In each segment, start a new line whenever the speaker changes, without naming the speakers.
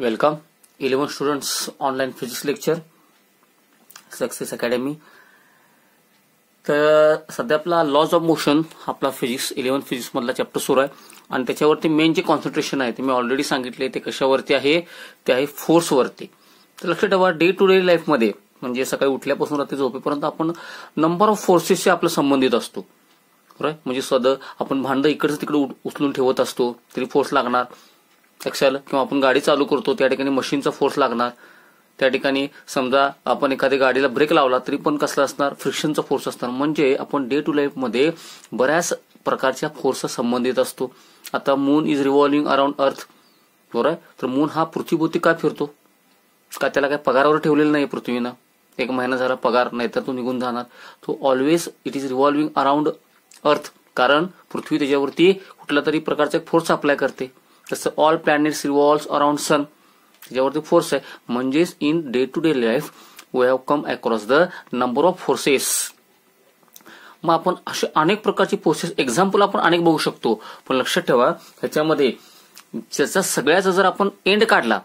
welcome eleven students online physics lecture success academy तर सध्या आपला लॉज ऑफ मोशन आपला फिजिक्स इलेव्हन फिजिक्स मधला चॅप्टर सुरू आहे आणि त्याच्यावरती मेन जे कॉन्सन्ट्रेशन आहे ते मी ऑलरेडी सांगितले ते कशावरती आहे ते आहे फोर्सवरती तर लक्षात ठेवा डे टू डे लाईफमध्ये म्हणजे सकाळी उठल्यापासून रात्री झोपेपर्यंत आपण नंबर ऑफ फोर्सेसशी आपला संबंधित असतो बरोबर म्हणजे सद आपण भांड इकडचं तिकडे उचलून ठेवत असतो तरी फोर्स लागणार कक्षाला किंवा आपण गाडी चालू करतो त्या ठिकाणी मशीनचा फोर्स लागणार त्या ठिकाणी समजा आपण एखाद्या गाडीला ब्रेक लावला तरी पण कसला असणार फ्रिक्शनचा फोर्स असणार म्हणजे आपण डे टू मध्ये बऱ्याच प्रकारच्या फोर्स संबंधित असतो आता मून इज रिव्हॉल्विंग अराउंड अर्थ बरोबर तर मून हा पृथ्वीभोवती का फिरतो का त्याला काय पगारावर ठेवलेलं नाही पृथ्वीनं एक महिना झाला पगार नाही तो निघून जाणार तो always it is revolving around earth कारण पृथ्वी त्याच्यावरती कुठल्या तरी प्रकारचा फोर्स अप्लाय करते तसं all planets revolves around sun त्याच्यावरती फोर्स आहे म्हणजेच in day to day life we have come across the number of forces मग आपण असे अनेक प्रकारचे फोर्सेस एक्झाम्पल आपण अनेक बघू शकतो पण लक्षात ठेवा ह्याच्यामध्ये ज्याचा सगळ्याचा जर आपण एंड काढला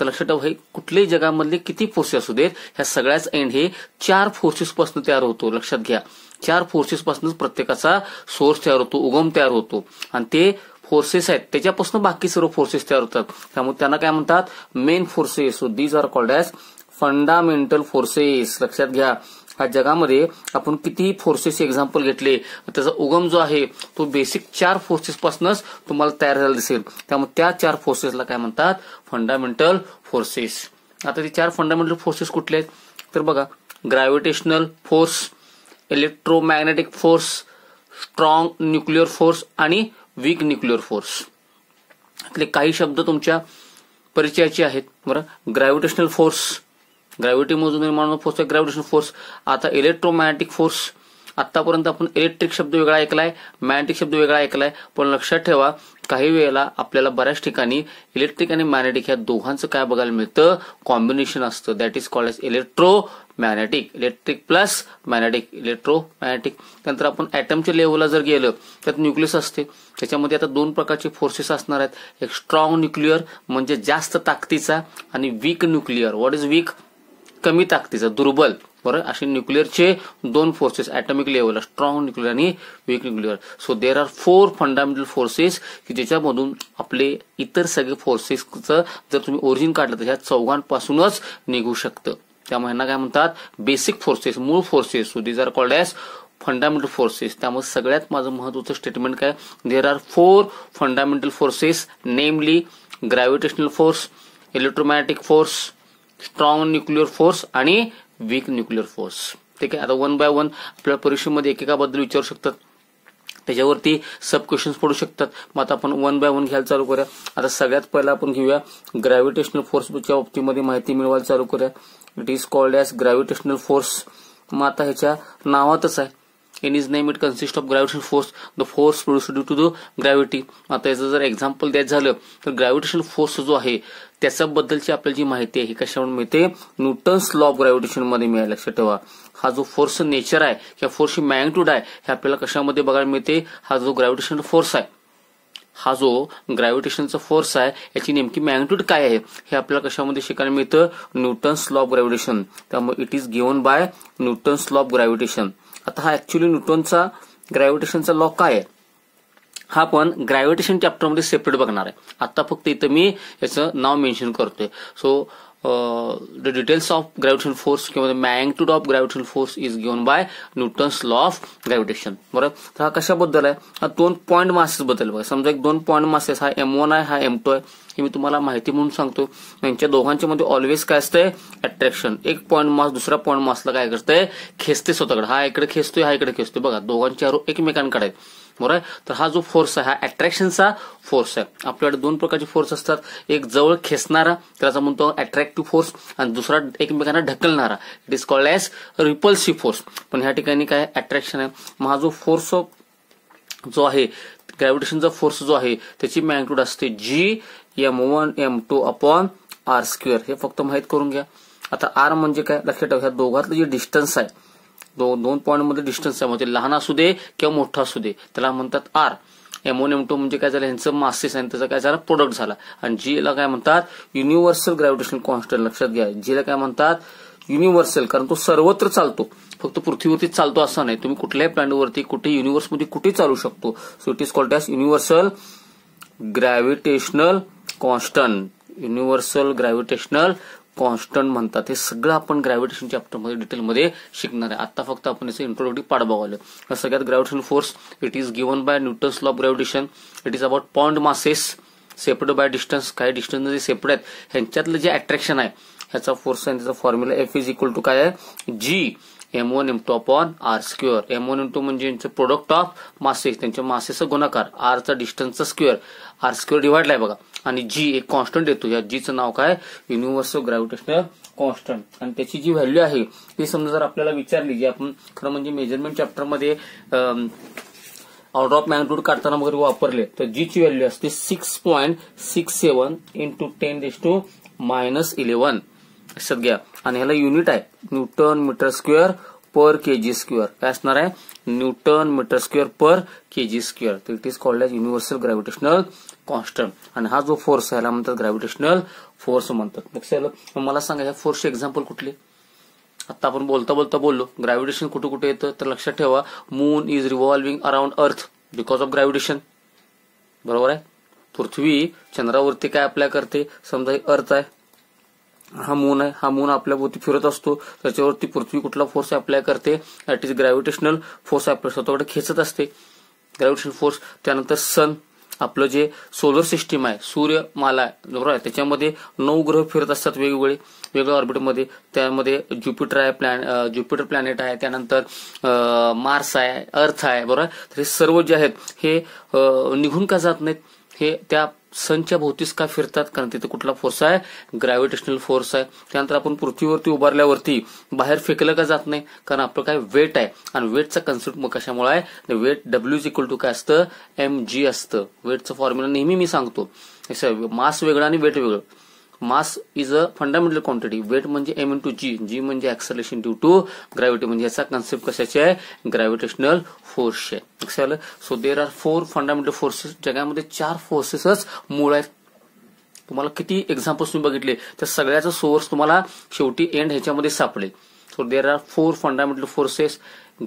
तर लक्षात ठेवा हे कुठल्याही जगामधले किती फोर्सेस असू देत ह्या सगळ्याच एंड हे चार फोर्सेसपासून तयार होतो लक्षात घ्या चार फोर्सेस पासून प्रत्येकाचा सोर्स तयार होतो उगम तयार होतो आणि ते फोर्सेस आहेत त्याच्यापासून बाकी सर्व फोर्सेस तयार होतात त्यामुळे त्यांना काय म्हणतात main forces so these are called as fundamental forces लक्षात घ्या हा जगामध्ये आपण कितीही फोर्सेस एक्झाम्पल घेतले त्याचा उगम जो आहे तो बेसिक चार फोर्सेसपासूनच तुम्हाला तयार झाला दिसेल त्यामुळे त्या चार फोर्सेसला काय म्हणतात फंडामेंटल फोर्सेस आता ते चार फंडामेंटल फोर्सेस कुठले आहेत तर बघा gravitational force electromagnetic force strong nuclear force आणि वीक न्यूक्लिअर फोर्स इथले काही शब्द तुमच्या परिचयाचे आहेत बरं ग्रॅव्हिटेशनल फोर्स मधून निर्माण फोर्स आहे ग्रॅव्हिटेशनल फोर्स आता इलेक्ट्रोमॅग्नेटिक फोर्स आतापर्यंत आपण इलेक्ट्रिक शब्द वेगळा ऐकलाय मॅग्नेटिक शब्द वेगळा ऐकलाय पण लक्षात ठेवा काही वेळेला आपल्याला बऱ्याच ठिकाणी इलेक्ट्रिक आणि मॅग्नेटिक ह्या दोघांचं काय बघायला मिळतं कॉम्बिनेशन असतं that is called as electromagnetic electric plus magnetic electromagnetic त्यानंतर आपण ऍटमच्या लेवलला जर गेलं तर न्यूक्लियस असते त्याच्यामध्ये आता दोन प्रकारचे फोर्सेस असणार आहेत एक स्ट्रॉंग न्यूक्लिअर म्हणजे जास्त ताकदीचा आणि weak nuclear what is weak कमी ताकदीचा दुर्बल बरं असे न्यूक्लिअरचे दोन forces atomic level strong nuclear आणि weak nuclear so there are four fundamental forces की ज्याच्यामधून आपले इतर सगळे फोर्सेसचं जर तुम्ही ओरिजिन काढलं तर ह्या चौघांपासूनच निघू शकतं त्यामुळे ह्यांना काय म्हणतात बेसिक फोर्सेस मूळ forces so these are called as fundamental forces त्यामुळे सगळ्यात माझं महत्वाचं स्टेटमेंट काय there are four fundamental forces namely gravitational force electromagnetic force strong nuclear force आणि वीक न्यूक्लिअर फोर्स ठीक आहे आता वन बाय वन आपल्या परीक्षेमध्ये एकेकाबद्दल विचारू शकतात त्याच्यावरती सब क्वेश्चन्स पडू शकतात मग आता आपण वन बाय वन घ्यायला चालू करूया आता सगळ्यात पहिला आपण घेऊया ग्रॅव्हिटेशनल फोर्सच्या बाबतीमध्ये माहिती मिळवायला चालू करूया it is called as gravitational force मग आता ह्याच्या नावातच आहे in is name it consist of gravitational force the force produce due to the आता याचं जर एक्झाम्पल द्यायचं झालं तर ग्रॅव्हिटेशन फोर्स जो आहे त्याच्याबद्दलची आपल्याला जी माहिती आहे कशावरून मिळते न्यूटन्स लॉ ऑफ ग्रॅव्हिटेशन मध्ये मिळालं लक्षात ठेवा हा जो फोर्स नेचर आहे किंवा फोर्सची मॅग्नेट्यूड आहे हे आपल्याला कशामध्ये बघायला मिळते हा जो ग्रॅव्हिटेशन फोर्स आहे हा जो ग्रॅव्हिटेशनचा फोर्स आहे याची नेमकी मॅग्नेट्यूड काय आहे हे आपल्याला कशामध्ये शिकायला मिळतं न्यूटन्स लॉ ऑफ ग्रॅव्हिटेशन त्यामुळे it is given by Newton's law of gravitation आता हा ऍक्च्युली न्यूटनचा ग्रॅव्हिटेशनचा लॉ काय आहे हा आपण ग्रॅव्हिटेशन चॅप्टरमध्ये सेपरेट बघणार आहे आता फक्त इथं मी याचं नाव मेन्शन करतोय so the details of force force किंवा magnitude of gravitation force is given by Newton's law of gravitation बरोबर तर हा कशाबद्दल आहे दोन पॉईंट मासेस बद्दल बघा समजा एक दोन पॉईंट मासेस हा एम वन आहे हा एम टू आहे हे मी तुम्हाला माहिती म्हणून सांगतो यांच्या दोघांच्या मध्ये ऑलवेज काय असतंय अट्रॅक्शन एक पॉईंट मास दुसरा पॉईंट मासला काय करतंय खेचते स्वतःकडे हा इकडे खेचतोय हा इकडे खेचतोय बघा दोघांच्या एकमेकांकडे आहे बरोबर आहे तर हा जो फोर्स आहे हा अट्रॅक्शनचा फोर्स आहे आपल्याकडे दोन प्रकारचे फोर्स असतात एक जवळ खेचणारा त्याचा म्हणतो अट्रॅक्टिव्ह फोर्स आणि दुसरा एकमेकांना ढकलणारा it is called as repulsive force पण ह्या ठिकाणी काय अट्रॅक्शन आहे मग हा जो फोर्स जो आहे ग्रॅव्हिटेशनचा फोर्स जो आहे त्याची मॅग्निट्यूड असते G M one M two upon R square हे फक्त माहीत करून घ्या आता आर म्हणजे काय लक्षात ठेवा ह्या दोघातलं जे डिस्टन्स आहे दोन दोन पॉईंटमध्ये डिस्टन्स आहे म्हणजे लहान असू दे किंवा मोठा असू दे त्याला म्हणतात आर एमोनियम टू म्हणजे काय झालं यांचं मासेस आणि त्याचा काय झालं प्रोडक्ट झाला आणि जीला काय म्हणतात युनिव्हर्सल ग्रॅव्हिटेशन कॉन्स्टंट लक्षात घ्या जीला काय म्हणतात युनिव्हर्सल कारण तो सर्वत्र चालतो फक्त पृथ्वीवरती चालतो असा नाही तुम्ही कुठल्याही प्लॅनेटवरती कुठे युनिव्हर्समध्ये कुठे चालू शकतो so it is called universal gravitational constant universal gravitational constant म्हणतात हे सगळं आपण ग्रॅव्हिटेशन चॅप्टरमध्ये डिटेलमध्ये शिकणार आहे आता फक्त आपण याचं इंट्रोडक्टिव्ह पाठ बघावलं सगळ्यात gravitation force it is given by Newton's law of gravitation it is about point masses separate by distance काही डिस्टन्स जे सेपरेट आहेत ह्यांच्यातलं जे अट्रॅक्शन आहे ह्याचा फोर्स आहे त्याचा formula F is equal to काय आहे G M one M top on R square M one M two म्हणजे यांचं प्रोडक्ट ऑफ मासेस त्यांच्या मासेचा गुणाकार आरचा डिस्टन्सचा स्क्युअर आर स्क्युअर डिवाइडला आहे बघा आणि जी एक कॉन्स्टंट येतो या जीचं नाव काय युनिव्हर्सल ग्रॅव्हिटेशनल कॉन्स्टंट आणि त्याची जी व्हॅल्यू आहे ती समजा जर आपल्याला विचारली जी आपण खरं म्हणजे मेजरमेंट चॅप्टरमध्ये ऑर्डर ऑफ मॅग्नेट्यूड काढताना वगैरे वापरले तर जीची व्हॅल्यू असते six point six seven into ten raise to minus eleven लक्षात घ्या आणि ह्याला युनिट आहे newton metre square per K G square काय असणार आहे newton metre square per K G square तर it is called as universal gravitational constant आणि हा जो फोर्स ह्याला म्हणतात ग्रॅव्हिटेशनल फोर्स म्हणतात मग मला सांगा ह्या फोर्सचे एक्झाम्पल कुठले आता आपण बोलता बोलता बोललो ग्रॅव्हिटेशन कुठे कुठे येतं तर लक्षात ठेवा moon is revolving around earth because of gravitation बरोबर आहे पृथ्वी चंद्रावरती काय अप्लाय करते समजा अर्थ आहे हा मून आहे हा मून भोवती फिरत असतो त्याच्यावरती पृथ्वी कुठला फोर्स अप्लाय करते दॅट इज ग्रॅव्हिटेशनल फोर्स आपल्या स्वतःकडे खेचत असते ग्रॅव्हिटेशनल फोर्स त्यानंतर सन आपलं जे सोलर सिस्टीम आहे सूर्यमाला आहे बरोबर आहे त्याच्यामध्ये नऊ ग्रह फिरत असतात वेगवेगळे वेगळ्या ऑर्बिटमध्ये त्यामध्ये ज्युपिटर आहे प्लॅन ज्युपिटर प्लॅनेट आहे त्यानंतर मार्स आहे अर्थ आहे बरोबर तर हे सर्व जे आहेत हे निघून का जात नाहीत हे त्या सनच्या भोवतीस का फिरतात कारण तिथे कुठला फोर्स आहे ग्रॅव्हिटेशनल फोर्स आहे त्यानंतर आपण पृथ्वीवरती उभारल्यावरती बाहेर फेकलं का जात नाही कारण आपलं काय वेट आहे आणि वेटचा कन्सेप्ट कशामुळे आहे वेट डब्ल्यू इक्वल टू काय असतं एम जी असतं वेटचं फॉर्म्युला नेहमी मी सांगतो मास वेगळं आणि वेट वेगळं mass is a fundamental quantity weight म्हणजे M into G G म्हणजे ऍक्सलेशन ड्यू टू ग्रॅव्हिटी म्हणजे याचा कन्सेप्ट कशाची आहे ग्रॅव्हिटेशनल फोर्स आहे so there are four fundamental forces जगामध्ये चार फोर्सेसच मूळ आहेत तुम्हाला किती एक्झाम्पल्स तुम्ही बघितले तर सगळ्याचा सोर्स तुम्हाला शेवटी एंड ह्याच्यामध्ये सापडेल so there are four fundamental forces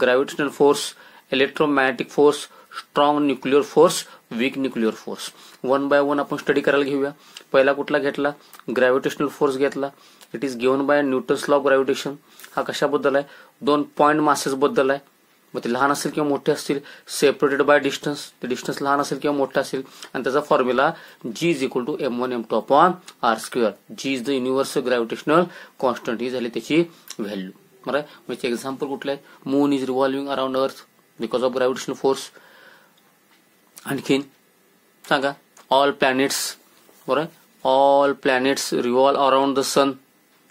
gravitational force electromagnetic force strong nuclear force weak nuclear force one by one आपण स्टडी करायला घेऊया पहिला कुठला घेतला ग्रॅव्हिटेशनल फोर्स घेतला it is given by Newton's law gravitation हा कशाबद्दल आहे दोन पॉईंट बद्दल आहे मग ते लहान असेल किंवा मोठे असतील सेपरेटेड बाय डिस्टन्स ते डिस्टन्स लहान असेल किंवा मोठा असेल आणि त्याचा formula G is equal to M one M two upon R square G is the universal gravitational constant ही झाली त्याची व्हॅल्यू बरं म्हणजे एक्झाम्पल कुठलं आहे moon is revolving around earth because of gravitational force आणखीन सांगा ऑल प्लॅनेट्स बरोबर all planets revolve around the sun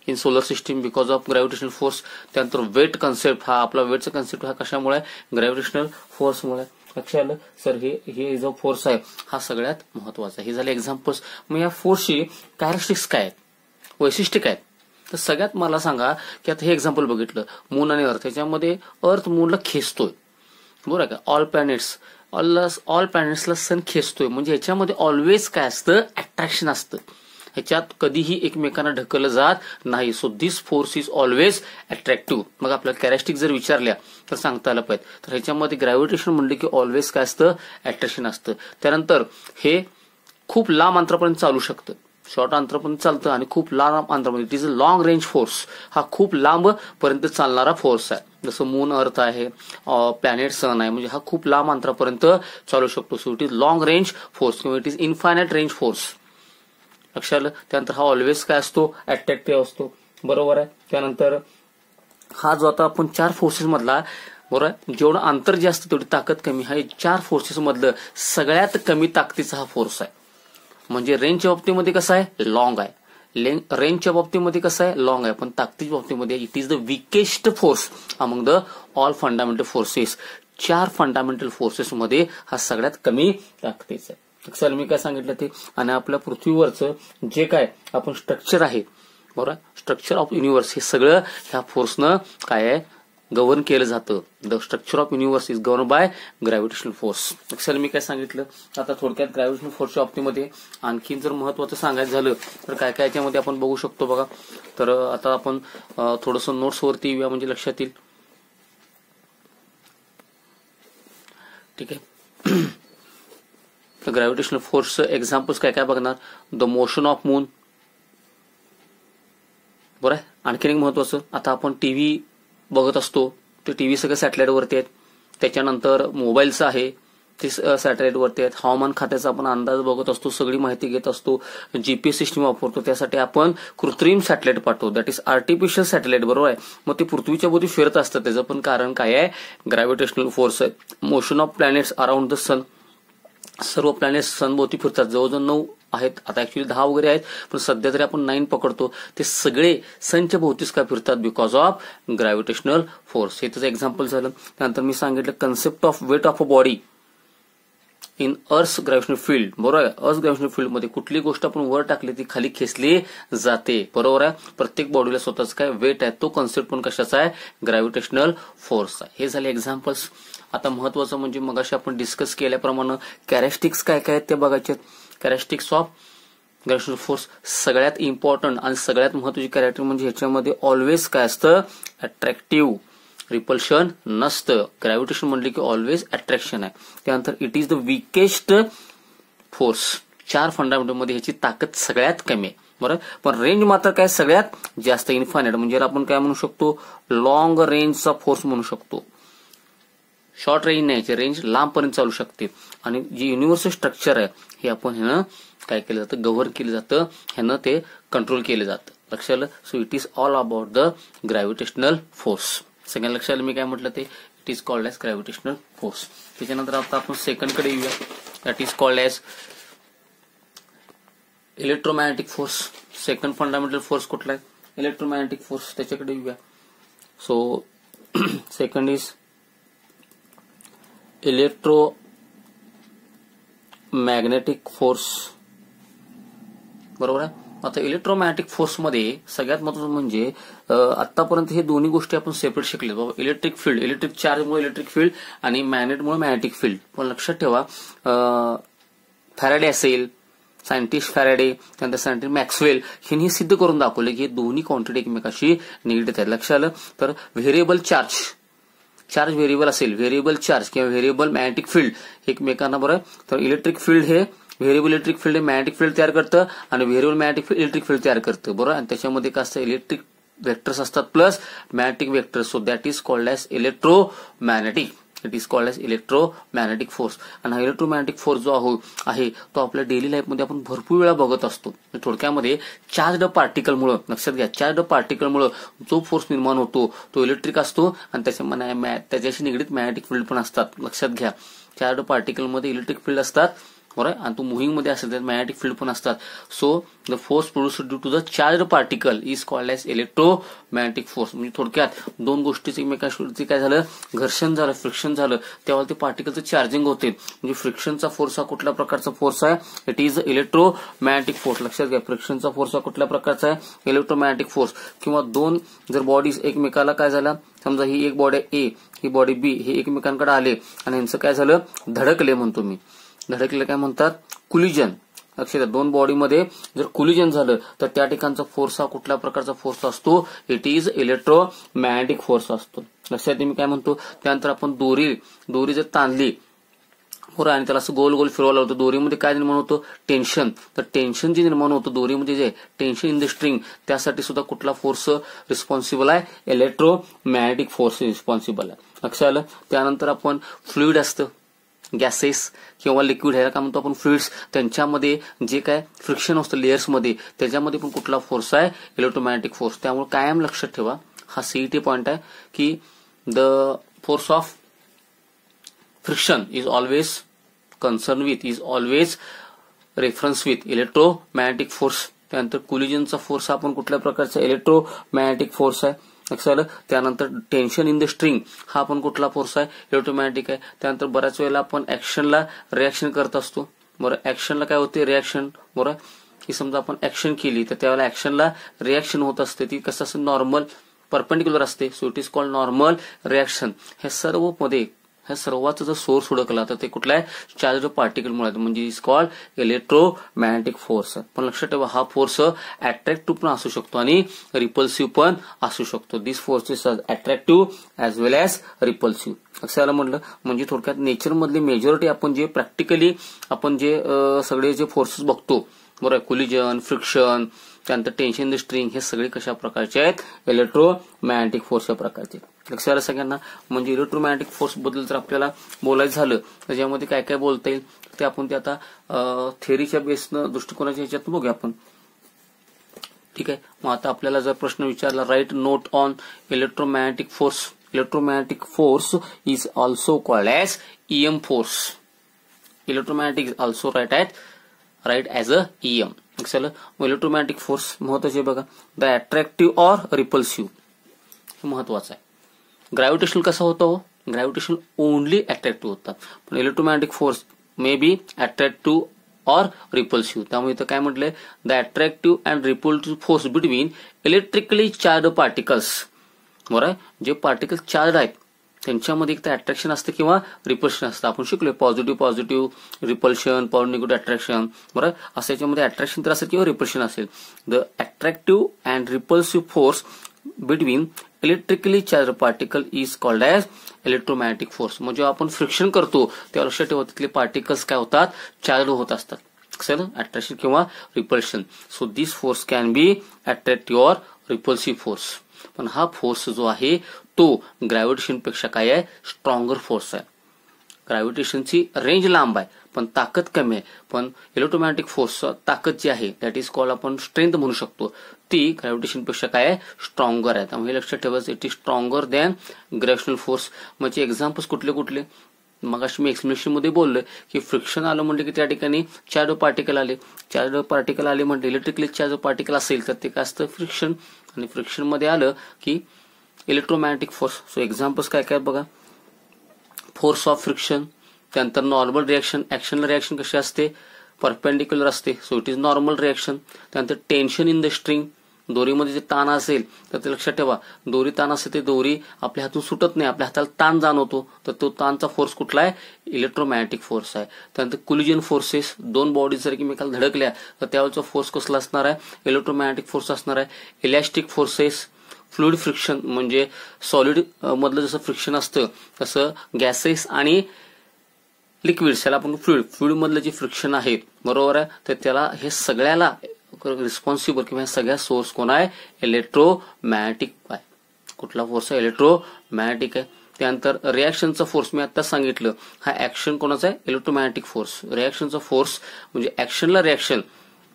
in solar system because of gravitational force त्यानंतर वेट कन्सेप्ट हा आपला वेटचा कन्सेप्ट हा कशामुळे ग्रॅव्हिटेशनल फोर्समुळे लक्षात आलं सर हे हे जो फोर्स आहे हा सगळ्यात महत्वाचा हे झाले एक्झाम्पल्स मग या फोर्सची कॅरेक्टरिस्टिक्स काय आहेत वैशिष्ट्य काय आहेत तर सगळ्यात मला सांगा की आता हे एक्झाम्पल बघितलं मून आणि अर्थ याच्यामध्ये अर्थ मूनला खेचतोय बरोबर का ऑल प्लॅनेट्स ऑल प्लॅनेट्सला सन खेचतोय म्हणजे ह्याच्यामध्ये ऑलवेज काय असतं अट्रॅक्शन असतं ह्याच्यात कधीही एकमेकांना ढकललं जात नाही so this force is always attractive मग आपल्याला कॅरेस्टिक जर विचारल्या तर सांगता आलं पाहिजे तर ह्याच्यामध्ये ग्रॅव्हिटेशन म्हणलं की ऑलवेज काय असतं अट्रॅक्शन असतं त्यानंतर हे खूप लांब अंतरापर्यंत चालू शकतं शॉर्ट अंतर पण चालतं आणि खूप लांब अंतर it is a long range force हा खूप लांब पर्यंत चालणारा फोर्स आहे जसं मून अर्थ आहे प्लॅनेट सन आहे म्हणजे हा खूप लांब अंतरापर्यंत चालू शकतो so it is long range force किंवा it is infinite range force लक्षात त्यानंतर हा ऑलवेज काय असतो अट्रॅक्टिव्ह असतो बरोबर आहे त्यानंतर हा जो आता आपण चार फोर्सेस मधला बरोबर जेवढं अंतर जास्त तेवढी ताकद कमी हा चार फोर्सेस मधलं सगळ्यात कमी ताकदीचा हा फोर्स आहे म्हणजे रेंजच्या बाबतीमध्ये कसं आहे लॉंग आहे रेंजच्या बाबतीमध्ये कसं आहे लॉंग आहे पण ताकदीच्या बाबतीमध्ये it is the weakest force among the all fundamental forces चार फंडामेंटल फोर्सेसमध्ये हा सगळ्यात कमी ताकदीचा आहे सर मी काय सांगितलं ते आणि आपल्या पृथ्वीवरचं जे काय आपण स्ट्रक्चर आहे बरोबर स्ट्रक्चर ऑफ युनिव्हर्स हे सगळं ह्या फोर्सनं काय आहे गव्हर्न केलं जातं the structure of universe is govern by gravitational force अक्षर मी काय सांगितलं आता थोडक्यात ग्रॅव्हिटेशनल फोर्सच्या बाबतीमध्ये आणखीन जर महत्वाचं सांगायचं झालं तर काय काय याच्यामध्ये आपण बघू शकतो बघा तर आता आपण नोट्स नोट्सवरती येऊया म्हणजे लक्षात येईल ठीक आहे तर ग्रॅव्हिटेशनल फोर्स एक्झाम्पल्स काय काय बघणार द मोशन ऑफ मून बरं आहे आणखीन एक महत्वाचं आता आपण टीव्ही बघत असतो ते टी व्ही सगळं वरती आहेत त्याच्यानंतर मोबाईलचं आहे ते सॅटेलाइटवरती आहेत हवामान खात्याचा आपण अंदाज बघत असतो सगळी माहिती घेत असतो जीपीएस सिस्टीम वापरतो त्यासाठी आपण कृत्रिम सॅटेलाइट पाठवतो दॅट इज आर्टिफिशियल सॅटेलाईट बरोबर आहे मग ते पृथ्वीच्या भोवती फिरत असतं त्याचं पण कारण काय आहे ग्रॅव्हिटेशनल फोर्स आहे motion of planets around the sun सर्व प्लॅनेट्स सनभोवती फिरतात जवळजवळ नऊ आहेत आता ऍक्च्युली दहा वगैरे आहेत पण सध्या तरी आपण नाईन पकडतो ते सगळे संच भोवतीस का फिरतात बिकॉज ऑफ ग्रॅव्हिटेशनल फोर्स हे त्याचं एक्झाम्पल झालं त्यानंतर मी सांगितलं concept of weight of a body in earth gravitational field बरोबर आहे अर्थ ग्रॅव्हिशनल फील्डमध्ये कुठली गोष्ट आपण वर टाकली ती खाली खेचली जाते बरोबर आहे प्रत्येक बॉडीला स्वतःच काय वेट आहे तो कॉन्सेप्ट पण कशाचा आहे ग्रॅव्हिटेशनल फोर्स आहे हे झाले एक्झाम्पल्स आता महत्वाचं म्हणजे मगाशी आपण डिस्कस केल्याप्रमाणे कॅरेस्टिक्स काय काय आहेत ते बघायचे कॅरेस्टिक्स ऑफ ग्रॅव्हिटेशनल फोर्स सगळ्यात इम्पॉर्टंट आणि सगळ्यात महत्वाची कॅरेक्टर म्हणजे ह्याच्यामध्ये ऑलवेज काय असतं अट्रॅक्टिव्ह रिपल्शन नसतं ग्रॅव्हिटेशन म्हणले की ऑलवेज अट्रॅक्शन आहे त्यानंतर it is the weakest force चार फंडामेंटल मध्ये ह्याची ताकद सगळ्यात कमी आहे बरोबर पण रेंज मात्र काय सगळ्यात जास्त इन्फायनाईट म्हणजे आपण काय म्हणू शकतो लॉंग रेंजचा फोर्स म्हणू शकतो शॉर्ट रेंज नाही याची रेंज लांबपर्यंत चालू शकते आणि जी युनिव्हर्सल स्ट्रक्चर आहे हे आपण ह्यानं काय केलं जातं गव्हर्न केलं जातं ह्यानं ते कंट्रोल केलं जातं लक्षात so it is all about the gravitational force second लक्षात मी काय म्हटलं ते it is called as gravitational force त्याच्यानंतर आता आपण सेकंड कडे येऊया that is called as electromagnetic force second fundamental force कुठला आहे इलेक्ट्रोमॅग्नेटिक फोर्स त्याच्याकडे येऊया so second is electromagnetic force बरोबर आहे आता इलेक्ट्रोमॅग्नेटिक फोर्समध्ये सगळ्यात महत्वाचं म्हणजे आतापर्यंत हे दोन्ही गोष्टी आपण सेपरेट शिकले बाबा इलेक्ट्रिक फील्ड इलेक्ट्रिक चार्जमुळे इलेक्ट्रिक फील्ड आणि मॅग्नेटमुळे मॅग्नेटिक फील्ड पण लक्षात ठेवा फॅराडे असेल सायंटिस्ट फॅराडे त्यानंतर सायंटिस्ट मॅक्सवेल यांनी सिद्ध करून दाखवले की दोन्ही क्वांटिटी एकमेकाशी निगडीत आहेत लक्षात आलं तर व्हेरिएबल चार्ज चार्ज व्हेरिएबल असेल व्हेरिएबल चार्ज किंवा व्हेरिएबल मॅग्नेटिक फील्ड एकमेकांना बरोबर तर इलेक्ट्रिक फील्ड हे व्हेरिएबल इलेक्ट्रिक फील्ड हे मॅग्नेटिक फील्ड तयार करतं आणि variable magnetic field electric field तयार करतं बरोबर आणि त्याच्यामध्ये काय असतं इलेक्ट्रिक व्हेक्टर्स असतात plus magnetic vectors so that is called as electromagnetic it is called as electromagnetic force आणि हा इलेक्ट्रोमॅग्नेटिक फोर्स जो आहे तो आपल्या डेली लाईफमध्ये आपण भरपूर वेळा बघत असतो थोडक्यामध्ये चार्ज पार्टिकलमुळे लक्षात घ्या चार्ज पार्टिकलमुळे जो फोर्स निर्माण होतो तो इलेक्ट्रिक असतो आणि त्याच्या त्याच्याशी निगडीत मॅग्नेटिक फील्ड पण असतात लक्षात घ्या चार्ज पार्टिकलमध्ये इलेक्ट्रिक फील्ड असतात बरोबर आणि तो मुव्हिंगमध्ये असेल तर मॅग्नेटिक फील्ड पण असतात so the force produce due to the charge particle is called as electromagnetic force म्हणजे थोडक्यात दोन गोष्टीचे एकमेकांशी काय झालं घर्षण झालं फ्रिक्शन झालं तेव्हा ते पार्टिकलचं चार्जिंग होते म्हणजे फ्रिक्शनचा फोर्स हा कुठल्या प्रकारचा फोर्स आहे इट इज इलेक्ट्रोमॅग्नेटिक फोर्स लक्षात घ्या फ्रिक्शनचा फोर्स हा कुठल्या प्रकारचा आहे इलेक्ट्रोमॅग्नेटिक फोर्स किंवा दोन जर बॉडीज एकमेकाला काय झाला समजा ही एक बॉडी ए ही बॉडी बी हे एकमेकांकडे आले आणि यांचं काय झालं धडकले म्हणतो मी धडकलेलं काय म्हणतात कुलिजन लक्षात दोन बॉडीमध्ये जर कुलिजन झालं तर त्या ठिकाणचा फोर्स हा कुठल्या प्रकारचा फोर्स असतो इट इज इलेक्ट्रोमॅग्नेटिक फोर्स असतो लक्षात मी काय म्हणतो त्यानंतर आपण दोरी दोरी जर ताणली बरोबर आणि त्याला असं गोल गोल फिरवायला होतं दोरीमध्ये काय निर्माण होतं टेन्शन तर टेन्शन जे निर्माण होतं दोरीमध्ये जे टेन्शन इन द स्ट्रिंग त्यासाठी सुद्धा कुठला फोर्स रिस्पॉन्सिबल आहे इलेक्ट्रोमॅग्नेटिक फोर्स रिस्पॉन्सिबल आहे लक्षात आलं त्यानंतर आपण फ्लुईड असतं गॅसेस किंवा लिक्विड ह्याला काय म्हणतो आपण फ्लुइड्स त्यांच्यामध्ये जे काय फ्रिक्शन असतं लेयर्समध्ये त्याच्यामध्ये पण कुठला फोर्स आहे इलेक्ट्रोमॅग्नेटिक फोर्स त्यामुळे कायम लक्षात ठेवा हा सीईटी पॉईंट आहे की the force of friction is always concern with is always reference with electromagnetic force त्यानंतर कुलिजनचा फोर्स आपण कुठल्या प्रकारचा इलेक्ट्रोमॅग्नेटिक फोर्स आहे लक्षात आलं त्यानंतर टेन्शन इन द स्ट्रिंग हा आपण कुठला फोर्स आहे ऑटोमॅटिक आहे त्यानंतर बऱ्याच वेळेला आपण ऍक्शनला रिॲक्शन करत असतो बरं ऍक्शनला काय होते रिॲक्शन बरं की समजा आपण ऍक्शन केली तर त्यावेळेला ऍक्शनला रिॲक्शन होत असते ती कसं असं नॉर्मल परपेंडिक्युलर असते so it is called normal reaction हे सर्व मध्ये ह्या सर्वाचा जर सोर्स ओळखला तर ते कुठला आहे चार्ज पार्टिकल मुळे म्हणजे इज कॉल्ड इलेक्ट्रोमॅग्नेटिक फोर्स पण लक्षात ठेवा हा फोर्स अट्रॅक्टिव्ह पण असू शकतो आणि रिपल्सिव्ह पण असू शकतो this force is attractive as well as repulsive असं याला म्हटलं म्हणजे थोडक्यात नेचरमधली मेजॉरिटी आपण जे प्रॅक्टिकली आपण जे सगळे जे फोर्सेस बघतो बरोबर कुलिजन फ्रिक्शन त्यानंतर टेन्शन द स्ट्रिंग हे सगळे कशा प्रकारचे आहेत इलेक्ट्रोमॅग्नेटिक फोर्स या प्रकारचे लक्षात आलं सगळ्यांना म्हणजे इलेक्ट्रोमॅग्नेटिक फोर्स बद्दल जर आपल्याला बोलायचं झालं तर ज्यामध्ये काय काय बोलता येईल ते आपण ते आता थेअरीच्या बेसनं दृष्टिकोनाच्या ह्याच्यात बघूया आपण ठीक आहे मग आता आपल्याला जर प्रश्न विचारला write note on electromagnetic force electromagnetic force is also called as EM force electromagnetic is also write at write as a EM चला इलेक्ट्रोमॅग्नेटिक फोर्स महत्वाचे बघा द अट्रॅक्टिव्ह ऑर रिपल्सिव्ह हे महत्वाचं आहे ग्रॅव्हिटेशन कसा होतं हो ग्रॅव्हिटेशन ओनली अट्रॅक्टिव्ह होतं पण electromagnetic force may be attractive or repulsive त्यामुळे इथं काय म्हटलंय the attractive and repulsive force between electrically charge particles बरोबर जे पार्टिकल चार्ज आहेत त्यांच्यामध्ये एक तर अट्रॅक्शन असतं किंवा रिपल्शन असतं आपण शिकलोय पॉझिटिव्ह पॉझिटिव्ह रिपल्शन पॉ अट्रॅक्शन बरं असं याच्यामध्ये अट्रॅक्शन तर असेल किंवा रिपल्शन असेल the attractive and repulsive force between electrically charge particle is called as electromagnetic force म्हणजे आपण फ्रिक्शन करतो तेव्हा लक्षात ठेवा तिथले पार्टिकल्स काय होतात चार्ज होत असतात सर अट्रॅक्शन किंवा repulsion so this force can be attract or repulsive force पण हा फोर्स जो आहे तो ग्रॅव्हिटेशनपेक्षा काय आहे स्ट्रॉंगर फोर्स आहे ग्रॅव्हिटेशनची रेंज लांब आहे पण ताकद कमी आहे पण इलेक्ट्रोमॅग्नेटिक फोर्स ताकद जी आहे दॅट इज कॉल आपण स्ट्रेंथ म्हणू शकतो ती ग्रॅव्हिटेशनपेक्षा काय आहे स्ट्रॉंगर आहे त्यामुळे लक्षात ठेवायचं it is stronger than gravitational force म्हणजे एक्झाम्पल्स कुठले कुठले मग मी एक्सप्लेनेशन मध्ये बोललो की फ्रिक्शन आलं म्हणजे की त्या ठिकाणी चार्ज पार्टिकल आले चार्ज पार्टिकल आले म्हणजे इलेक्ट्रिकली चार्ज पार्टिकल असेल तर ते काय असतं फ्रिक्शन आणि फ्रिक्शन मध्ये आलं की इलेक्ट्रोमॅग्नेटिक फोर्स सो एक्झाम्पल्स काय काय बघा फोर्स ऑफ फ्रिक्शन त्यानंतर नॉर्मल रिॲक्शन ऍक्शनल रिॲक्शन कशी असते परपेंडिक्युलर असते so it is normal reaction त्यानंतर टेन्शन इन द स्ट्रिंग दोरीमध्ये जे ताण असेल तर ते लक्षात ठेवा दोरी ताण असते ते दोरी आपल्या हातून सुटत नाही आपल्या हाताला ताण जाणवतो तर तो ताणचा फोर्स कुठला आहे इलेक्ट्रोमॅग्नेटिक फोर्स आहे त्यानंतर कुलिजन फोर्सेस दोन बॉडीज जर की मी काल धडकल्या तर त्यावेळेचा फोर्स कसला असणार आहे इलेक्ट्रोमॅग्नेटिक फोर्स असणार आहे इलॅस्टिक फोर्सेस फ्लुइड फ्रिक्शन म्हणजे सॉलिड मधलं जसं फ्रिक्शन असतं तसं गॅसेस आणि लिक्विड्स याला आपण फ्लुईड मधलं जे फ्रिक्शन आहेत बरोबर आहे तर त्याला हे सगळ्याला रिस्पॉन्सिबल किंवा सगळ्या सोर्स कोण आहे इलेक्ट्रोमॅटिक आहे कुठला फोर्स आहे इलेक्ट्रोमॅटिक आहे त्यानंतर रिॲक्शनचा फोर्स मी आता सांगितलं हा ऍक्शन कोणाचा आहे इलेक्ट्रोमॅटिक फोर्स रिॲक्शनचा फोर्स म्हणजे ऍक्शनला रिॲक्शन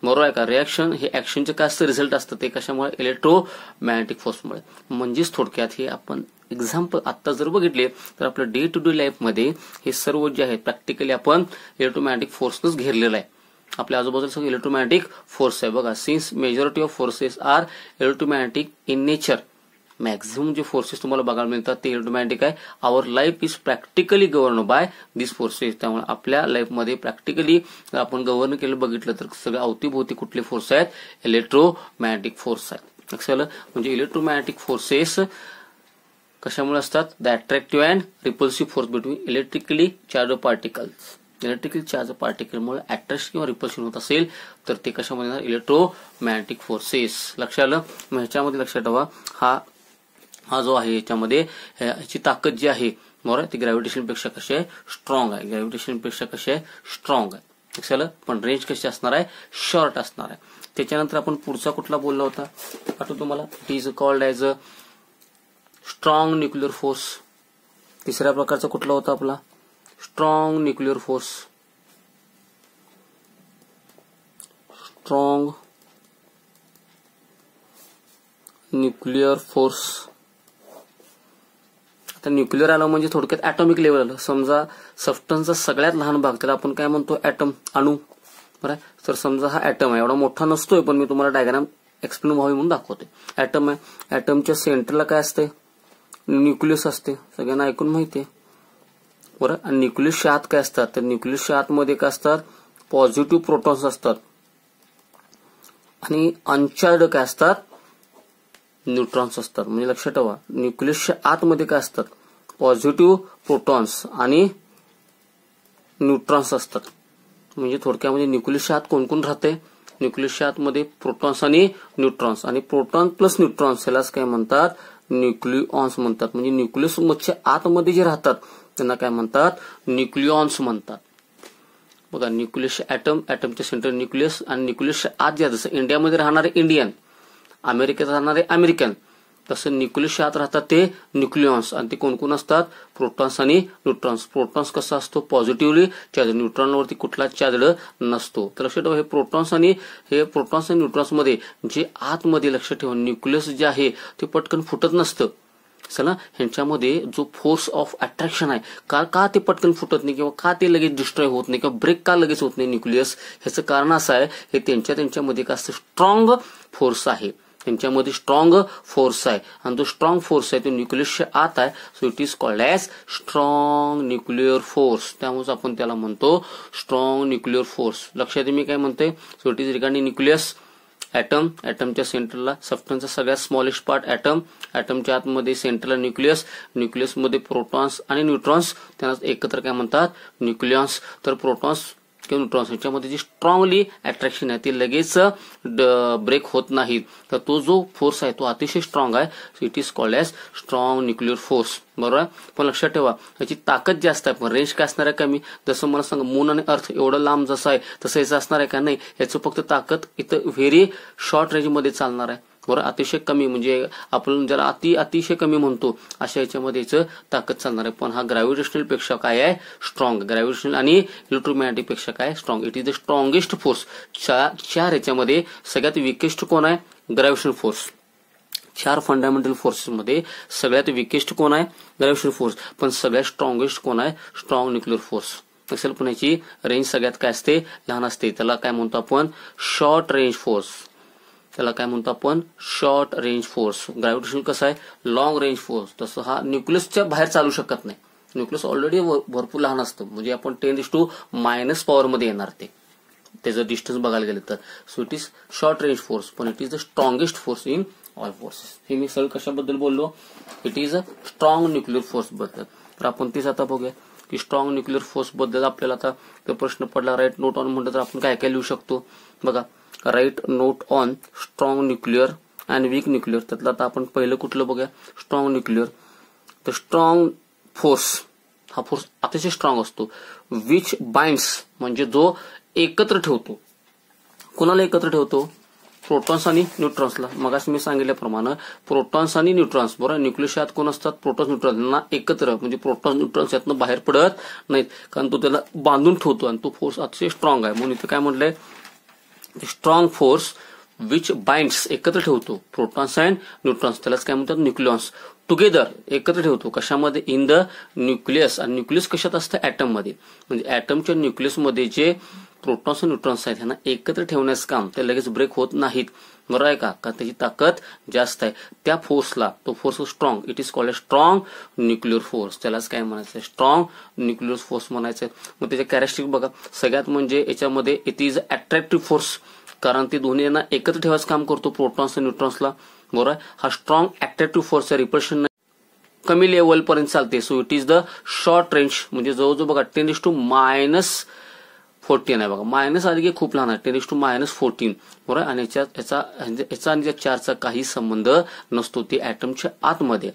बरोबर आहे का रिॲक्शन हे ऍक्शनचे काय असतं रिझल्ट असतं ते कशामुळे इलेक्ट्रोमॅग्नेटिक फोर्समुळे म्हणजेच थोडक्यात हे आपण एक्झाम्पल आता जर बघितले तर आपलं डे टू डे लाईफमध्ये हे सर्व जे आहे प्रॅक्टिकली आपण इलेक्ट्रोमॅटिक फोर्सनच घेरलेलं आहे आपल्या आजूबाजूला सगळं इलेक्ट्रोमॅटिक फोर्स आहे बघा since majority of forces are electromagnetic in nature maximum जे फोर्सेस तुम्हाला बघायला मिळतात ते इलेक्ट्रोमॅटिक आहे our life is practically govern by this forces त्यामुळे आपल्या लाईफमध्ये प्रॅक्टिकली आपण गव्हर्न केलं बघितलं तर सगळ्या अवतीभोवती कुठले फोर्स आहेत इलेक्ट्रोमॅटिक फोर्स आहेत म्हणजे इलेक्ट्रोमॅटिक फोर्सेस कशामुळे असतात the attractive and repulsive force between electrically charge particles electrical charge पार्टिकलमुळे अट्रॅक्शन किंवा रिपल्शन होत असेल तर ते कशामध्ये येणार इलेक्ट्रोमॅग्नेटिक फोर्सेस लक्षात आलं मग ह्याच्यामध्ये लक्षात ठेवा हा हा जो आहे याच्यामध्ये ह्याची ताकद जी आहे बरोबर ती ग्रॅव्हिटेशनपेक्षा पेक्षा कशी आहे स्ट्रॉंग आहे ग्रॅव्हिटेशनपेक्षा पेक्षा कशी आहे स्ट्रॉंग आहे लक्षात आलं पण रेंज कशी असणार आहे शॉर्ट असणार आहे त्याच्यानंतर आपण पुढचा कुठला बोलला होता आठवतो तुम्हाला it is called as a strong nuclear force तिसऱ्या प्रकारचा कुठला होता आपला strong nuclear force strong nuclear force आता न्यूक्लिअर आलं म्हणजे थोडक्यात ऍटॉमिक लेवल आलं समजा सफ्टनचा सगळ्यात लहान भाग त्याला आपण काय म्हणतो ॲटम अणू बरं तर समजा हा ॲटम आहे एवढा मोठा नसतोय पण मी तुम्हाला डायग्राम एक्सप्लेन व्हावी म्हणून दाखवते ॲटम आहे ॲटमच्या सेंटरला काय असते न्यूक्लियस असते सगळ्यांना ऐकून माहिती आहे बरं आणि न्यूक्लियसच्या आत काय असतात तर न्यूक्लियसच्या आतमध्ये काय असतात पॉझिटिव्ह प्रोटॉन्स असतात आणि अनचार्ड काय असतात न्यूट्रॉन्स असतात म्हणजे लक्षात ठेवा न्यूक्लियसच्या आतमध्ये काय असतात पॉझिटिव्ह प्रोटॉन्स आणि न्यूट्रॉन्स असतात म्हणजे म्हणजे न्यूक्लियसच्या आत कोण कोण राहते न्यूक्लियसच्या आतमध्ये प्रोटॉन्स आणि न्यूट्रॉन्स आणि प्रोटॉन प्लस न्यूट्रॉन्स यालाच काय म्हणतात न्यूक्लिऑन्स म्हणतात म्हणजे न्यूक्लिअस मधच्या आतमध्ये जे राहतात त्यांना काय म्हणतात न्यूक्लिओन्स म्हणतात बघा न्यूक्लियस ऍटम ऍटमच्या सेंटर न्यूक्लिअस आणि न्यूक्लिअसच्या आत जे जसं इंडियामध्ये राहणारे इंडियन अमेरिकेत राहणारे अमेरिकन तसं न्यूक्लियस आत राहतात ते न्यूक्लियॉन्स आणि ते कोण कोण असतात प्रोटॉन्स आणि न्यूट्रॉन्स प्रोटॉन्स कसा असतो पॉझिटिव्हली चार्ज न्यूट्रॉनवरती कुठला चार्ज नसतो तर लक्षात ठेवा हे प्रोटॉन्स आणि हे प्रोटॉन्स आणि न्यूट्रॉन्समध्ये जे आतमध्ये लक्षात ठेवा न्यूक्लियस जे आहे ते पटकन फुटत नसतं चला ह्यांच्यामध्ये जो फोर्स ऑफ अट्रॅक्शन आहे का का ते पटकन फुटत नाही किंवा का ते लगेच डिस्ट्रॉय होत नाही किंवा ब्रेक का लगेच होत नाही न्यूक्लियस ह्याचं कारण असं आहे हे त्यांच्या त्यांच्यामध्ये का असं स्ट्रॉंग फोर्स आहे त्यांच्यामध्ये स्ट्रॉंग फोर्स आहे आणि तो स्ट्रॉंग फोर्स आहे तो न्यूक्लियसच्या आत आहे so it is called as strong nuclear force त्यामुळेच आपण त्याला म्हणतो स्ट्रॉंग न्यूक्लिअर फोर्स लक्षात मी काय म्हणते so it is regarding nucleus atom ऍटमच्या सेंटरला सबस्टन्सचा सगळ्यात स्मॉलेस्ट पार्ट ऍटम ऍटमच्या आतमध्ये सेंटरला न्यूक्लियस न्यूक्लिअसमध्ये प्रोटॉन्स आणि न्यूट्रॉन्स त्यांना एकत्र काय म्हणतात न्यूक्लिऑन्स तर प्रोटॉन्स किंवा न्यूट्रॉन्स जी स्ट्रॉंगली अट्रॅक्शन आहे ती लगेच ब्रेक होत नाहीत तर तो जो फोर्स आहे तो अतिशय स्ट्रॉंग आहे it is called as strong nuclear force बरोबर आहे पण लक्षात ठेवा याची ताकद जास्त आहे पण रेंज काय असणार आहे कमी जसं मला सांग मून आणि अर्थ एवढं लांब जसं आहे तसं याचं असणार आहे का नाही याचं फक्त ताकद इथं व्हेरी शॉर्ट रेंजमध्ये चालणार आहे बरं अतिशय कमी म्हणजे आपण जर अति अतिशय कमी म्हणतो अशा याच्यामध्ये याचं ताकद चालणार आहे पण हा ग्रॅव्हिटेशनल पेक्षा काय आहे स्ट्रॉंग ग्रॅव्हिटेशनल आणि इलेक्ट्रोमॅग्नेटिक पेक्षा काय strong it is the strongest force चार याच्यामध्ये सगळ्यात विकेस्ट कोण आहे ग्रॅव्हिटेशनल फोर्स चार फंडामेंटल फोर्सेसमध्ये सगळ्यात विकेस्ट कोण आहे ग्रॅव्हिटेशनल फोर्स पण सगळ्यात स्ट्रॉंगेस्ट कोण आहे स्ट्रॉंग न्यूक्लिअर फोर्स पुण्याची रेंज सगळ्यात काय असते लहान असते त्याला काय म्हणतो आपण शॉर्ट रेंज फोर्स त्याला काय म्हणतो आपण शॉर्ट रेंज फोर्स ग्रॅव्हिटेशन कसं आहे लॉंग रेंज फोर्स तसं हा न्यूक्लियसच्या बाहेर चालू शकत नाही न्यूक्लियस ऑलरेडी भरपूर लहान असतं म्हणजे आपण टेन डिस टू मायनस पॉवरमध्ये येणार ते त्याचं डिस्टन्स बघायला गेलं तर so it is short range force पण it is the strongest force in all forces हे मी सर कशाबद्दल बोललो it is a strong nuclear force बद्दल तर आपण तेच आता बघूया की स्ट्रॉंग न्यूक्लिअर फोर्स बद्दल आपल्याला आता प्रश्न पडला राईट नोट ऑन म्हणतो तर आपण काय काय लिहू शकतो बघा write note on strong nuclear and weak nuclear त्यातलं आता आपण पहिलं कुठलं बघूया स्ट्रॉंग न्यूक्लिअर तर स्ट्रॉंग फोर्स हा फोर्स अतिशय स्ट्रॉंग असतो विच बाइंड्स म्हणजे जो एकत्र ठेवतो कोणाला एकत्र ठेवतो प्रोटॉन्स आणि न्यूट्रॉन्सला मगास मी सांगितल्याप्रमाणे प्रोटॉन्स आणि न्यूट्रॉन्स बरोबर न्यूक्लियस यात कोण असतात प्रोटॉन्स न्यूट्रॉन्स एकत्र म्हणजे प्रोटॉन्स न्यूट्रॉन्स यातनं बाहेर पडत नाहीत कारण तो त्याला बांधून ठेवतो आणि तो फोर्स अतिशय स्ट्रॉंग आहे म्हणून इथे काय म्हटलंय स्ट्रॉंग फोर्स विच बाइंड्स एकत्र ठेवतो प्रोटॉन्स अँड न्यूट्रॉन्स त्यालाच काय म्हणतात न्यूक्लियॉन्स टुगेदर एकत्र ठेवतो कशामध्ये इन द न्यूक्लियस आणि न्यूक्लियस कशात असतं मध्ये म्हणजे न्यूक्लियस न्यूक्लियसमध्ये जे प्रोटॉन्स आणि न्यूट्रॉन्स आहेत त्यांना एकत्र ठेवण्याचं काम ते लगेच ब्रेक होत नाहीत बरोबर आहे का का त्याची ताकद जास्त आहे त्या फोर्सला तो force strong it is called strong nuclear force त्यालाच काय म्हणायचं स्ट्रॉंग न्यूक्लिअर फोर्स म्हणायचं मग त्याचे कॅरेक्टरिस्टिक बघा सगळ्यात म्हणजे याच्यामध्ये इट इज अट्रॅक्टिव्ह फोर्स कारण ते दोन्ही यांना एकत्र ठेवायचं काम करतो प्रोटॉन्स आणि न्यूट्रॉन्सला बरोबर हा स्ट्रॉंग अट्रॅक्टिव्ह फोर्स रिप्रेशन कमी लेवलपर्यंत चालते so it is the short range म्हणजे जवळजवळ बघा ten is to minus fourteen आहे बघा मायनस आधी की खूप लहान आहे टेन टू मायनस फोर्टीन बरोबर आणि याचा याचा आणि चारचा काही संबंध नसतो ते ऍटमच्या आतमध्ये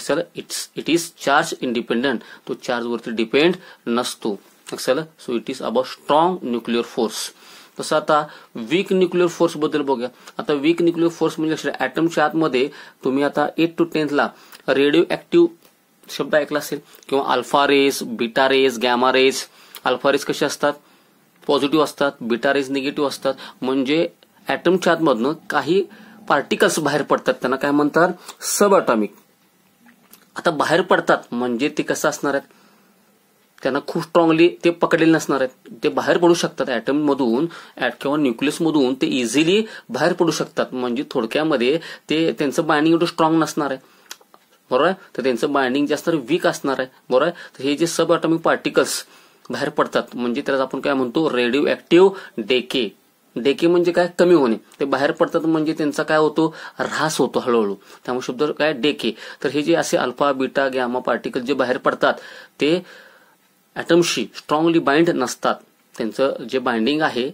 sir it's it is charge independent तो चार्ज वरती डिपेंड नसतो sir so it is about strong nuclear force तसं आता वीक न्यूक्लिअर फोर्स बद्दल बघूया आता वीक न्यूक्लिअर फोर्स म्हणजे लक्षात ऍटमच्या आतमध्ये तुम्ही आता एट टू टेन्थला रेडिओ ऍक्टिव्ह शब्द ऐकला असेल किंवा alpha rays beta rays gamma rays alpha rays कसे असतात पॉझिटिव्ह असतात बिटा रेज निगेटिव्ह असतात म्हणजे ऍटमच्या आतमधनं काही पार्टिकल्स बाहेर पडतात त्यांना काय म्हणतात सब अटॉमिक आता बाहेर पडतात म्हणजे ते कसं असणार आहेत त्यांना खूप स्ट्रॉंगली ते पकडलेले नसणार आहेत ते बाहेर पडू शकतात ऍटम मधून किंवा न्यूक्लियस मधून ते इझिली बाहेर पडू शकतात म्हणजे थोडक्यामध्ये ते त्यांचं बाइंडिंग एवढं स्ट्रॉंग नसणार आहे बरोबर तर त्यांचं बाइंडिंग जास्त वीक असणार आहे बरोबर तर हे जे सब अटॉमिक पार्टिकल्स बाहेर पडतात म्हणजे त्याला आपण काय म्हणतो रेडिओ ऍक्टिव्ह डेके डेके म्हणजे काय कमी होणे ते बाहेर पडतात म्हणजे त्यांचा काय होतो ऱ्हास होतो हळूहळू त्यामुळे शब्द काय डेके तर हे जे असे अल्फा बीटा गॅमा पार्टिकल जे बाहेर पडतात ते ऍटमशी स्ट्रॉंगली बाइंड नसतात त्यांचं जे बाइंडिंग आहे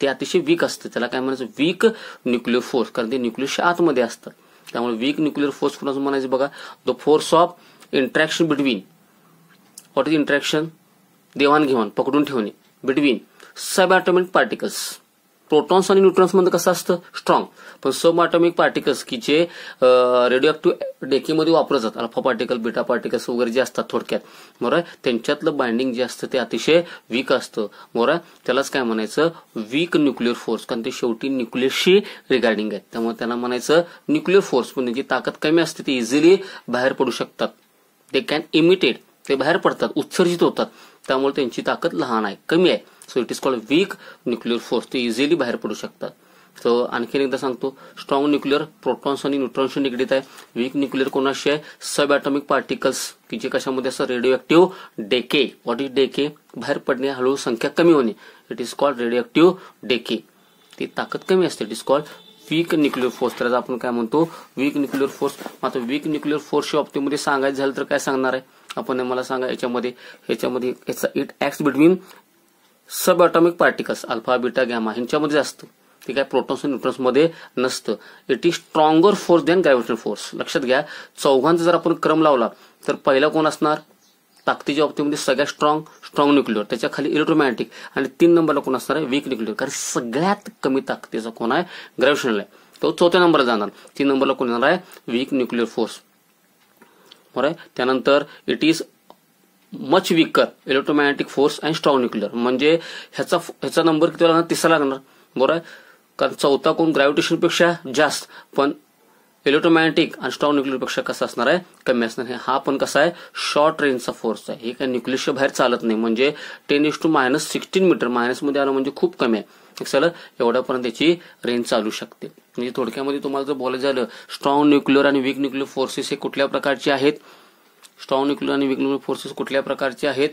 ते अतिशय वीक असते त्याला काय म्हणायचं वीक न्यूक्लिअर फोर्स कारण ते न्यूक्लिअसच्या आतमध्ये असतात त्यामुळे वीक न्यूक्लिअर फोर्स कोणाचं म्हणायचं बघा the force of interaction between what is interaction देवाणघेवाण पकडून ठेवणे between subatomic particles protons आणि न्यूट्रॉन्समध्ये कसं असतं स्ट्रॉंग पण सब ॲटॉमिक पार्टिकल्स की जे रेडिओ ऍक्टिव्ह डेकेमध्ये वापरलं जातात अल्फा पार्टिकल बीटा पार्टिकल्स वगैरे जे असतात थोडक्यात बरोबर त्यांच्यातलं बाइंडिंग जे असतं ते अतिशय वीक असतं बरोबर त्यालाच काय म्हणायचं वीक न्यूक्लिअर फोर्स कारण ते शेवटी न्यूक्लिअरशी रिगार्डिंग आहे त्यामुळे त्यांना म्हणायचं न्यूक्लिअर फोर्स म्हणजे जी ताकद कमी असते ती इझिली बाहेर पडू शकतात दे कॅन इमिटेड ते बाहेर पडतात उत्सर्जित होतात त्यामुळे त्यांची ताकद लहान आहे कमी आहे so it is called weak nuclear force ते इझिली बाहेर पडू शकतात तर आणखीन एकदा सांगतो स्ट्रॉंग न्यूक्लिअर प्रोटॉन्स आणि न्यूट्रॉन्सशी निगडीत आहे वीक न्यूक्लिअर कोणाशी आहे सब ॲटॉमिक पार्टिकल्स की जे कशामध्ये असं radioactive decay what is decay बाहेर पडणे हळूहळू संख्या कमी होणे it is called radioactive decay ती ताकद कमी असते it is called weak nuclear force तर आपण काय म्हणतो वीक न्यूक्लिअर फोर्स मात्र वीक न्यूक्लिअर फोर्सच्या बाबतीमध्ये सांगायचं झालं तर काय सांगणार आहे आपण मला सांगा याच्यामध्ये याच्यामध्ये याचा it act between subatomic particles alpha beta gamma ह्यांच्यामध्ये असतं ठीक काय प्रोटॉन्स आणि न्यूट्रॉन्स मध्ये नसतं it is stronger force than gravitation force लक्षात घ्या चौघांचा जर आपण क्रम लावला तर पहिला कोण असणार ताकदीच्या बाबतीमध्ये सगळ्यात स्ट्रॉंग स्ट्रॉंग न्यूक्लिअर त्याच्या खाली इलेक्ट्रोमॅग्नेटिक आणि तीन नंबरला कोण असणार आहे वीक न्यूक्लिअर कारण सगळ्यात कमी ताकदीचा कोण आहे ग्रॅव्हिशनल आहे तो चौथ्या नंबरला जाणार तीन नंबरला कोण येणार आहे वीक न्यूक्लिअर फोर्स बरोबर त्यानंतर it is much weaker electromagnetic force and strong nuclear म्हणजे ह्याचा ह्याचा नंबर किती लागणार तिसरा लागणार बरोबर कारण चौथा कोण ग्रॅव्हिटेशनपेक्षा जास्त पण इलेक्ट्रोमॅग्नेटिक आणि स्ट्रॉंग पेक्षा कसा असणार आहे कमी असणार आहे हा पण कसा आहे शॉर्ट रेंजचा फोर्स आहे हे काय न्युक्लिअरच्या बाहेर चालत नाही म्हणजे ten is to minus sixteen metre मायनसमध्ये आलं म्हणजे खूप कमी आहे झालं एवढ्यापर्यंत त्याची रेंज चालू शकते म्हणजे थोडक्यामध्ये तुम्हाला जर बोलायचं झालं स्ट्रॉंग न्यूक्लिअर आणि वीक न्यूक्लिअर फोर्सेस हे कुठल्या प्रकारचे आहेत स्ट्रॉंग न्यूक्लिअर आणि वीक न्यूक्लिअर फोर्सेस कुठल्या प्रकारचे आहेत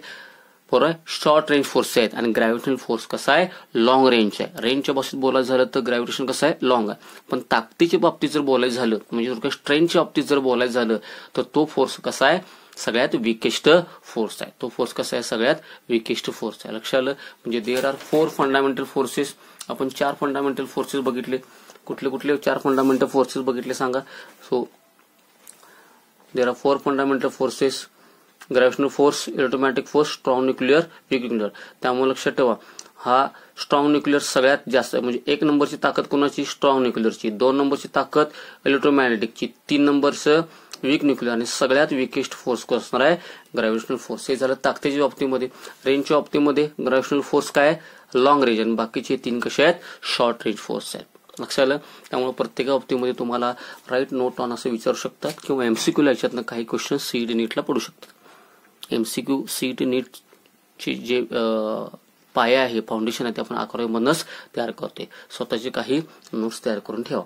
बरोबर शॉर्ट रेंज फोर्सेस आहेत आणि ग्रॅव्हिटेशन फोर्स कसा आहे लॉंग रेंज आहे रेंजच्या बाबतीत बोलायचं झालं तर ग्रॅव्हिटेशन कसं आहे लॉंग आहे पण ताकदीच्या बाबतीत जर बोलायचं झालं म्हणजे स्ट्रेंथच्या बाबतीत जर बोलायचं झालं तर तो फोर्स कसा आहे सगळ्यात विकेस्ट फोर्स आहे तो फोर्स कसा आहे सगळ्यात विकेस्ट फोर्स आहे लक्षात आलं म्हणजे there are four fundamental forces आपण चार फंडामेंटल फोर्सेस बघितले कुठले कुठले चार फंडामेंटल फोर्सेस बघितले सांगा so there are four fundamental forces gravitational force electromagnetic force strong nuclear weak nuclear त्यामुळे लक्षात ठेवा हा स्ट्रॉंग न्यूक्लिअर सगळ्यात जास्त म्हणजे एक नंबरची ताकद कोणाची स्ट्रॉंग न्यूक्लिअरची दोन नंबरची ताकद इलेक्ट्रोमॅग्नेटिकची तीन नंबरचं वीक न्यूक्लिअर आणि सगळ्यात विकेस्ट फोर्स असणार आहे ग्रॅव्हिशनल फोर्स हे झालं ताकदीच्या बाबतीमध्ये रेंजच्या बाबतीमध्ये ग्रॅव्हिशनल फोर्स काय आहे लॉंग रेंज आणि बाकीचे तीन कसे आहेत शॉर्ट रेंज फोर्स आहेत लक्ष आलं त्यामुळे प्रत्येका बाबतीमध्ये तुम्हाला राईट नोट ऑन असं विचारू शकतात किंवा एमसीक्यू याच्यातनं काही क्वेश्चन सीईटी नीटला पडू शकतात एमसीक्यू सीईटी नीटचे जे पाया आहे फाउंडेशन आहे ते आपण अकरावीमधूनच तयार करते स्वतःचे काही नोट्स तयार करून ठेवा